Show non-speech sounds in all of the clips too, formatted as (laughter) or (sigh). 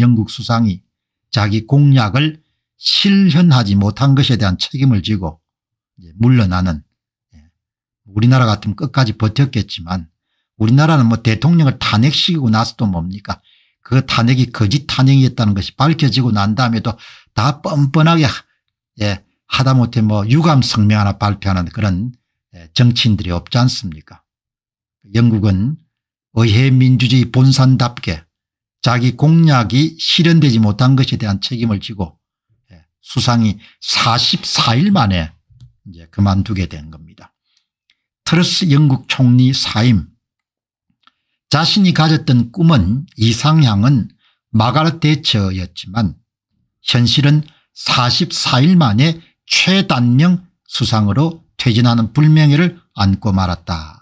영국 수상이 자기 공약을 실현하지 못한 것에 대한 책임을 지고 물러나는 예, 우리나라 같으면 끝까지 버텼겠지만 우리나라는 뭐 대통령을 탄핵시키고 나서도 뭡니까 그 탄핵이 거짓 탄핵이었다는 것이 밝혀지고 난 다음에도 다 뻔뻔하게 예, 하다못해 뭐 유감 성명 하나 발표하는 그런 예, 정치인들이 없지 않습니까 영국은 의회민주주의 본산답게 자기 공약이 실현되지 못한 것에 대한 책임을 지고 예, 수상이 44일 만에 이제 그만두게 된 겁니다. 트러스 영국 총리 사임 자신이 가졌던 꿈은 이상향은 마가렛 대처였지만 현실은 44일 만에 최단명 수상으로 퇴진하는 불명예를 안고 말았다.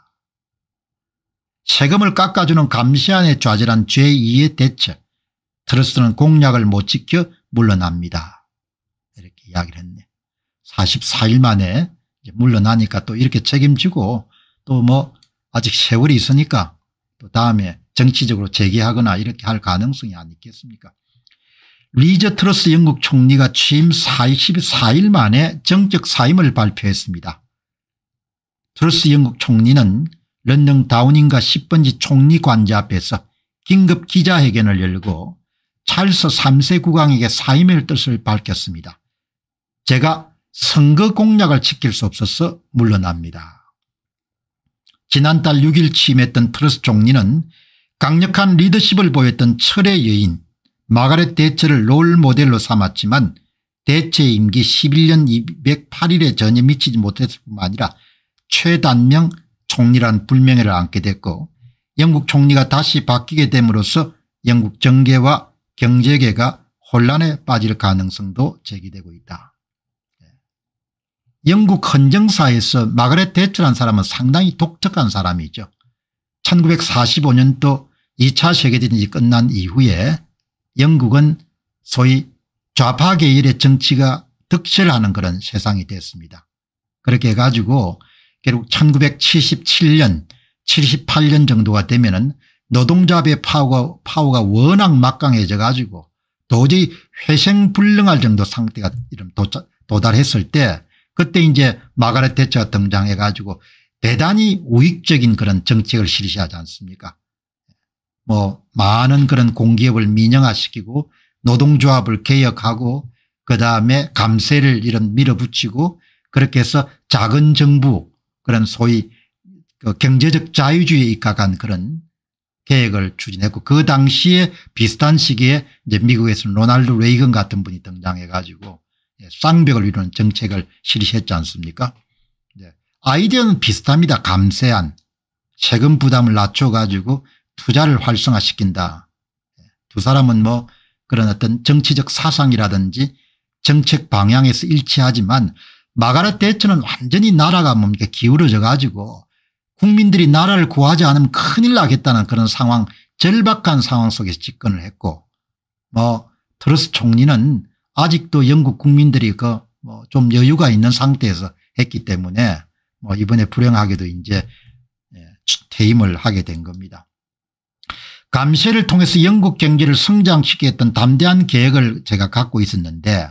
세금을 깎아주는 감시안에 좌절한 제2의 대책 트러스는 공약을 못 지켜 물러납니다. 이렇게 이야기를 했네. 44일 만에 물러나니까 또 이렇게 책임지고 또 뭐 아직 세월이 있으니까 또 다음에 정치적으로 재개하거나 이렇게 할 가능성이 아니겠습니까 리저 트러스 영국 총리가 취임 44일 만에 정적 사임을 발표했습니다. 트러스 영국 총리는 런던 다운인가 10번지 총리 관제 앞에서 긴급 기자회견을 열고 찰스 3세 국왕에게 사임의 뜻을 밝혔습니다. 제가 선거 공약을 지킬 수 없어서 물러납니다. 지난달 6일 취임했던 트러스 총리는 강력한 리더십을 보였던 철의 여인 마가렛 대처를 롤 모델로 삼았지만 대체 임기 11년 2 0 8일에 전혀 미치지 못했을 뿐만 아니라 최단명 총리란 불명예를 안게 됐고 영국 총리가 다시 바뀌게 됨으로써 영국 정계와 경제계가 혼란에 빠질 가능성도 제기되고 있다. 예. 영국 헌정사에서 마그렛 대처란 사람은 상당히 독특한 사람이죠. 1945년도 2차 세계대전이 끝난 이후에 영국은 소위 좌파계열의 정치가 득실하는 그런 세상이 됐습니다. 그렇게 해가지고 결국 1977년 78년 정도가 되면 은 노동자배 파워가, 파워가 워낙 막강해져 가지고 도저히 회생불능할 정도 상태가 이런 도달했을 때 그때 이제 마가렛 대처가 등장해 가지고 대단히 우익적인 그런 정책을 실시하지 않습니까 뭐 많은 그런 공기업을 민영화시키고 노동조합을 개혁하고 그다음에 감세를 이런 밀어붙이고 그렇게 해서 작은 정부 그런 소위 그 경제적 자유주의에 입각한 그런 계획을 추진했고 그 당시에 비슷한 시기에 이제 미국에서는 로날드 레이건 같은 분이 등장해 가지고 예, 쌍벽을 이루는 정책을 실시했지 않습니까 네. 아이디어는 비슷합니다. 감세한 세금 부담을 낮춰 가지고 투자를 활성화시킨다. 예, 두 사람은 뭐 그런 어떤 정치적 사상이라든지 정책 방향에서 일치하지만 마가렛 대처는 완전히 나라가 뭡니까 기울어져 가지고 국민들이 나라를 구하지 않으면 큰일 나겠다는 그런 상황 절박한 상황 속에서 집권을 했고 뭐 트러스 총리는 아직도 영국 국민들이 그 뭐 좀 여유가 있는 상태에서 했기 때문에 뭐 이번에 불행하게도 이제 예, 퇴임을 하게 된 겁니다. 감세를 통해서 영국 경제를 성장시키겠던 담대한 계획을 제가 갖고 있었는데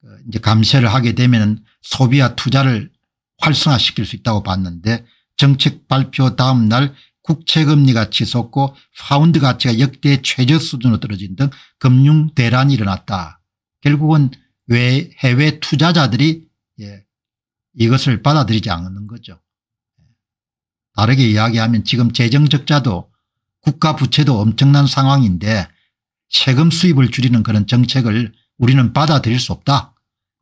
그 이제 감세를 하게 되면 소비와 투자를 활성화시킬 수 있다고 봤는데 정책 발표 다음 날 국채금리가 치솟고 파운드 가치가 역대 최저 수준으로 떨어진 등 금융 대란이 일어났다. 결국은 외 해외 투자자들이 예, 이것을 받아들이지 않는 거죠. 다르게 이야기하면 지금 재정적자도 국가 부채도 엄청난 상황인데 세금 수입을 줄이는 그런 정책을 우리는 받아들일 수 없다.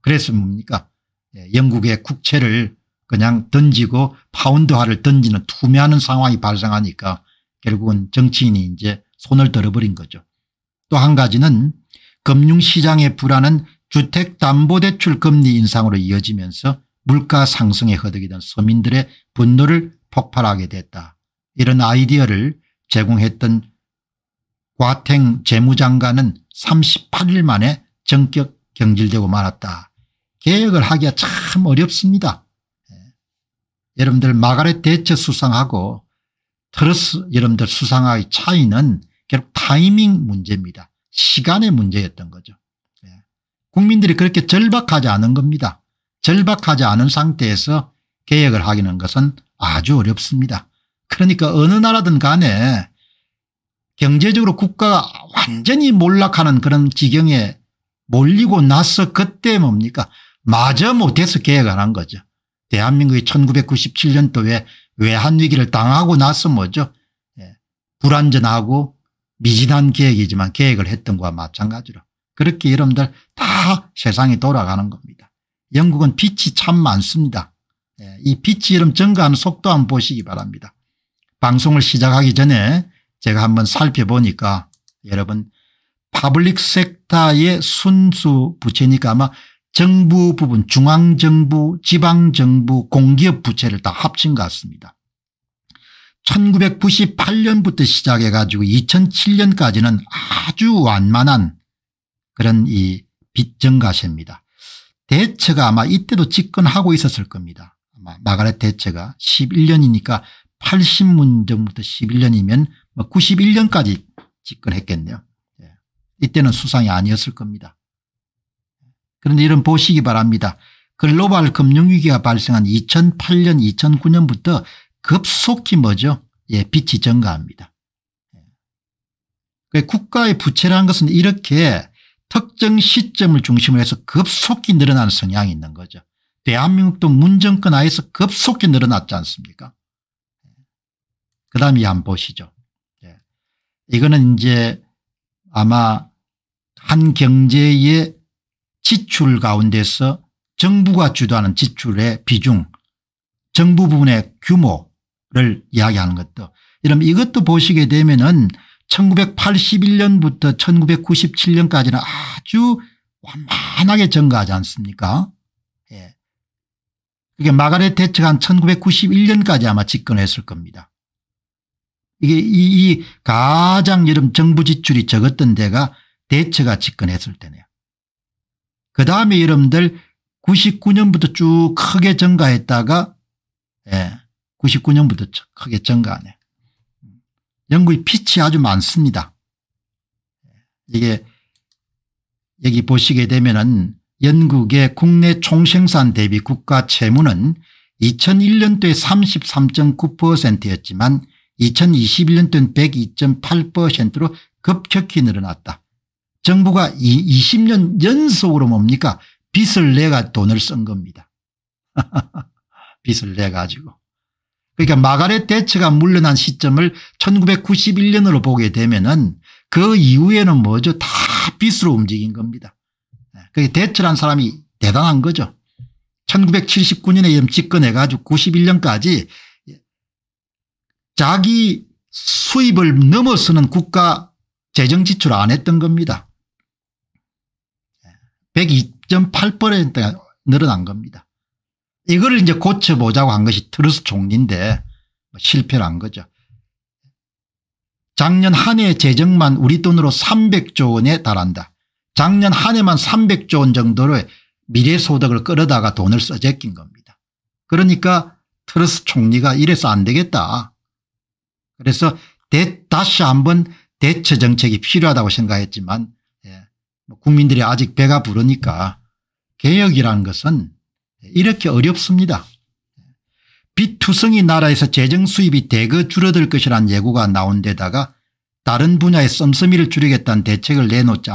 그래서 뭡니까 예, 영국의 국채를 그냥 던지고 파운드화를 던지는 투매하는 상황이 발생하니까 결국은 정치인이 이제 손을 들어버린 거죠. 또 한 가지는 금융시장의 불안은 주택담보대출 금리 인상으로 이어지면서 물가 상승에 허덕이 던 서민들의 분노를 폭발하게 됐다. 이런 아이디어를 제공했던 과탱 재무장관은 38일 만에 전격 경질되고 말았다. 개혁을 하기가 참 어렵습니다. 예. 여러분들 마가렛 대처 수상하고 트러스 여러분들 수상하의 차이는 결국 타이밍 문제입니다. 시간의 문제였던 거죠. 예. 국민들이 그렇게 절박하지 않은 겁니다. 절박하지 않은 상태에서 개혁을 하기는 것은 아주 어렵습니다. 그러니까 어느 나라든 간에 경제적으로 국가가 완전히 몰락하는 그런 지경에 몰리고 나서 그때 뭡니까 마저 못해서 계획을 한 거죠. 대한민국이 1997년도에 외환위기를 당하고 나서 뭐죠. 예. 불안전하고 미진한 계획이지만 계획을 했던 것과 마찬가지로 그렇게 여러분들 다 세상이 돌아가는 겁니다. 영국은 빛이 참 많습니다. 예. 이 빛이 여러 증가하는 속도 한번 보시기 바랍니다. 방송을 시작하기 전에 제가 한번 살펴보니까 여러분 파블릭 섹터의 순수 부채니까 아마 정부 부분 중앙정부 지방정부 공기업 부채를 다 합친 것 같습니다. 1998년부터 시작해 가지고 2007년까지는 아주 완만한 그런 이 빚정가세입니다. 대처가 아마 이때도 집권하고 있었을 겁니다. 아마 마가렛 대처가 11년이니까 80문 정부터 11년이면 91년까지 뭐 집권했겠네요. 예. 이때는 수상이 아니었을 겁니다. 그런데 이런 보시기 바랍니다. 글로벌 금융위기가 발생한 2008년 2009년부터 급속히 뭐죠 예, 빚이 증가합니다. 예. 그러니까 국가의 부채라는 것은 이렇게 특정 시점을 중심으로 해서 급속히 늘어난 성향이 있는 거죠. 대한민국도 문정권 하에서 급속히 늘어났지 않습니까 예. 그 다음에 안 보시죠. 예. 이거는 이제 아마 한 경제의 지출 가운데서 정부가 주도하는 지출의 비중 정부 부분의 규모를 이야기하는 것도 이런 이것도 보시게 되면 은 1981년부터 1997년까지는 아주 완만하게 증가하지 않습니까 예. 그게 마가렛 대처가 한 1991년까지 아마 집권했을 겁니다. 이게 이, 이 가장 여름 정부 지출이 적었던 데가 대처가 집권했을 때네요. 그 다음에 여러분들 99년부터 쭉 크게 증가했다가 예, 99년부터 크게 증가하네. 영국이 빛이 아주 많습니다. 이게 여기 보시게 되면은 영국의 국내 총생산 대비 국가 채무는 2001년도에 33.9%였지만 2 0 2 1년도는 102.8%로 급격히 늘어났다. 정부가 20년 연속으로 뭡니까 빚을 내가 돈을 쓴 겁니다. (laughs) 빚을 내가지고. 그러니까 마가렛 대처가 물러난 시점을 1991년으로 보게 되면은 그 이후에는 뭐죠 다 빚으로 움직인 겁니다. 네, 그게 대처란 사람이 대단한 거죠. 1979년에 집권해 가지고 91년까지 자기 수입을 넘어서는 국가 재정 지출 안 했던 겁니다. 102.8%가 늘어난 겁니다. 이거를 이제 고쳐보자고 한 것이 트루스 총리인데 뭐 실패를 한 거죠. 작년 한해 재정만 우리 돈으로 300조 원에 달한다. 작년 한 해만 300조 원 정도를 미래소득을 끌어다가 돈을 써제낀 겁니다. 그러니까 트러스 총리가 이래서 안 되겠다. 그래서 대, 다시 한 번 대처 정책이 필요하다고 생각했지만 뭐 국민들이 아직 배가 부르니까 개혁이라는 것은 이렇게 어렵습니다. 비투성이 나라에서 재정 수입이 대거 줄어들 것이란 예고가 나온 데다가 다른 분야의 씀씀이를 줄이겠다는 대책을 내놓지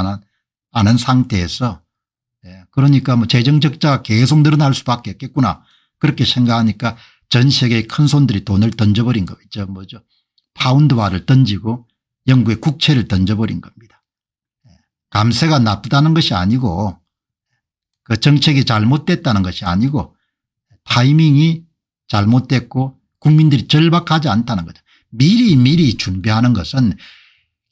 않은, 상태에서 예, 그러니까 뭐 재정적자가 계속 늘어날 수밖에 없겠구나 그렇게 생각하니까 전 세계의 큰 손들이 돈을 던져버린 거 있죠. 뭐죠. 파운드화를 던지고 영국의 국채를 던져버린 겁니다. 감세가 나쁘다는 것이 아니고 그 정책이 잘못됐다는 것이 아니고 타이밍이 잘못됐고 국민들이 절박하지 않다는 거죠. 미리 미리 준비하는 것은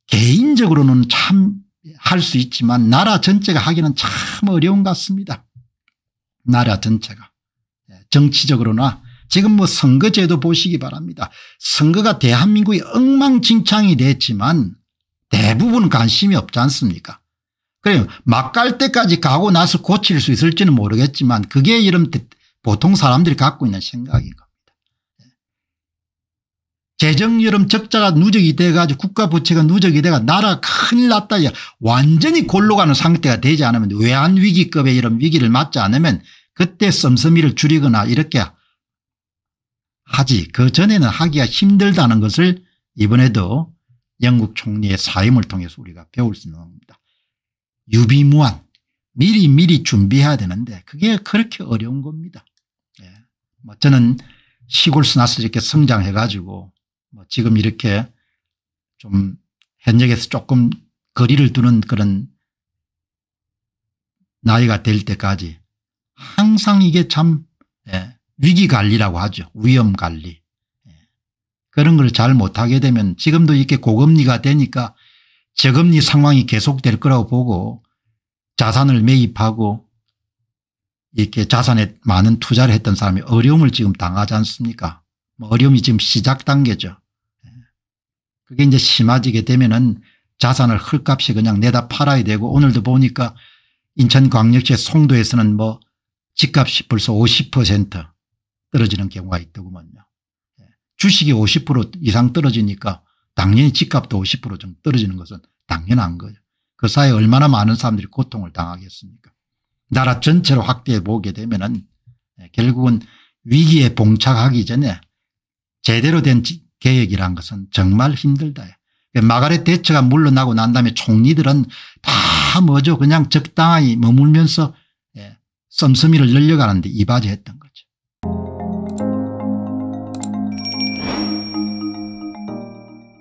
개인적으로는 참 할 수 있지만 나라 전체가 하기는 참 어려운 것 같습니다. 나라 전체가 예, 정치적으로나 지금 뭐 선거제도 보시기 바랍니다. 선거가 대한민국의 엉망진창이 됐지만 대부분 관심이 없지 않습니까 그래요. 막갈 때까지 가고 나서 고칠 수 있을지는 모르겠지만 그게 이런 보통 사람들이 갖고 있는 생각인 겁니다. 예. 재정 여름 적자가 누적이 돼가지고 국가 부채가 누적이 돼가 나라 큰일 났다. 완전히 골로 가는 상태가 되지 않으면 외환위기급의 이런 위기를 맞지 않으면 그때 썸썸이를 줄이거나 이렇게 하지 그 전에는 하기가 힘들다는 것을 이번에도 영국 총리의 사임을 통해서 우리가 배울 수 있는 겁니다. 유비무환 미리 미리 준비해야 되는데 그게 그렇게 어려운 겁니다. 예. 뭐 저는 시골에서 나서 이렇게 성장해 가지고 뭐 지금 이렇게 좀 현역에서 조금 거리를 두는 그런 나이가 될 때까지 항상 이게 참 예. 위기관리라고 하죠. 위험관리. 예. 그런 걸 잘 못하게 되면 지금도 이렇게 고금리가 되니까 저금리 상황이 계속될 거라고 보고 자산을 매입하고 이렇게 자산에 많은 투자를 했던 사람이 어려움을 지금 당하지 않습니까 뭐 어려움이 지금 시작 단계죠. 예. 그게 이제 심해지게 되면은 자산을 헐값이 그냥 내다 팔아야 되고 오늘도 보니까 인천광역시 송도에서는 뭐 집값이 벌써 50% 떨어지는 경우가 있더구먼요. 예. 주식이 50% 이상 떨어지니까 당연히 집값도 50% 정도 떨어지는 것은 당연한 거죠. 그 사이에 얼마나 많은 사람들이 고통을 당하겠습니까. 나라 전체를 확대해 보게 되면 은 예, 결국은 위기에 봉착하기 전에 제대로 된 개혁이란 것은 정말 힘들다. 예, 마가렛 대처가 물러나고 난 다음에 총리들은 다 뭐죠 그냥 적당히 머물면서 썸썸이를 예, 늘려가는데 이바지했던